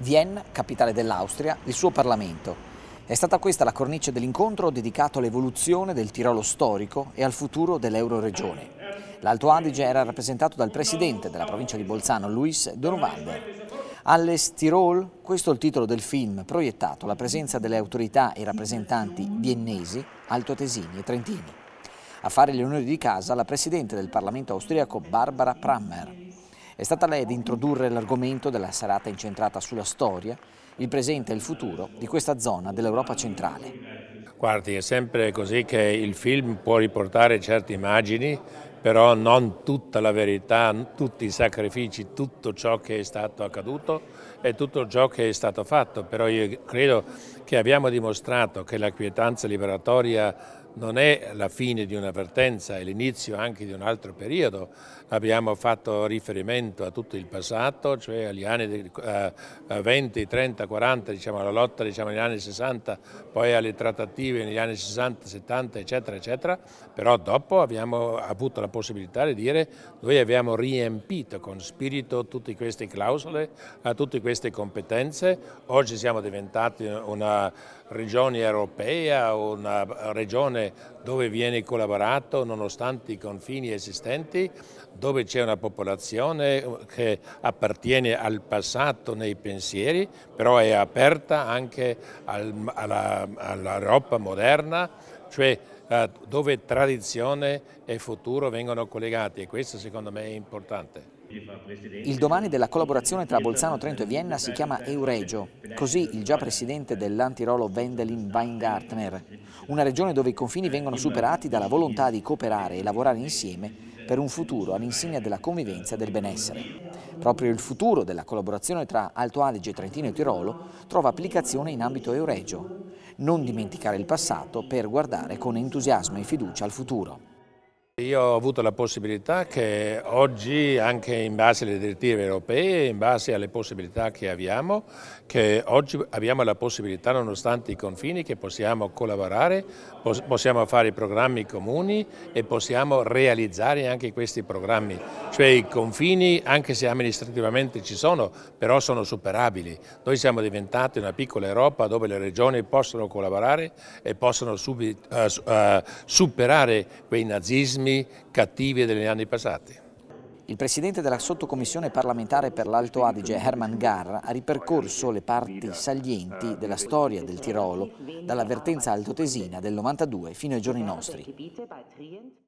Vienna, capitale dell'Austria, il suo Parlamento. È stata questa la cornice dell'incontro dedicato all'evoluzione del Tirolo storico e al futuro dell'Euroregione. L'Alto Adige era rappresentato dal presidente della provincia di Bolzano, Luis Donovander. Alles Tirol, questo è il titolo del film, proiettato alla presenza delle autorità e rappresentanti viennesi, altoatesini e trentini. A fare gli onori di casa la presidente del Parlamento austriaco Barbara Prammer. È stata lei ad introdurre l'argomento della serata incentrata sulla storia, il presente e il futuro di questa zona dell'Europa centrale. Guardi, è sempre così che il film può riportare certe immagini, però non tutta la verità, tutti i sacrifici, tutto ciò che è stato accaduto e tutto ciò che è stato fatto. Però io credo che abbiamo dimostrato che la quietanza liberatoria non è la fine di una vertenza, è l'inizio anche di un altro periodo. Abbiamo fatto riferimento a tutto il passato, cioè agli anni 20, 30, 40, diciamo, alla lotta diciamo, negli anni 60, poi alle trattative negli anni 60, 70, eccetera, eccetera. Però dopo abbiamo avuto la possibilità di dire noi abbiamo riempito con spirito tutte queste clausole, eh, tutte queste competenze. Oggi siamo diventati una regione europea, una regione zone dove viene collaborato nonostante i confini esistenti, dove c'è una popolazione che appartiene al passato nei pensieri, però è aperta anche al, all'Europa all moderna, cioè eh, dove tradizione e futuro vengono collegati e questo secondo me è importante. Il domani della collaborazione tra Bolzano, Trento e Vienna si chiama Euregio, così il già presidente dell'antirolo Wendelin Weingartner, una regione dove i confini vengono superati dalla volontà di cooperare e lavorare insieme per un futuro all'insegna della convivenza e del benessere. Proprio il futuro della collaborazione tra Alto Adige, Trentino e Tirolo trova applicazione in ambito Euregio. Non dimenticare il passato per guardare con entusiasmo e fiducia al futuro. Io ho avuto la possibilità che oggi, anche in base alle direttive europee, in base alle possibilità che abbiamo, che oggi abbiamo la possibilità, nonostante i confini, che possiamo collaborare, possiamo fare programmi comuni e possiamo realizzare anche questi programmi. Cioè i confini, anche se amministrativamente ci sono, però sono superabili. Noi siamo diventati una piccola Europa dove le regioni possono collaborare e possono eh, eh, superare quei nazismi anni cattivi degli anni passati. Il presidente della sottocommissione parlamentare per l'Alto Adige, Hermann Garra, ha ripercorso le parti salienti della storia del Tirolo, dall'avvertenza altotesina del 92 fino ai giorni nostri.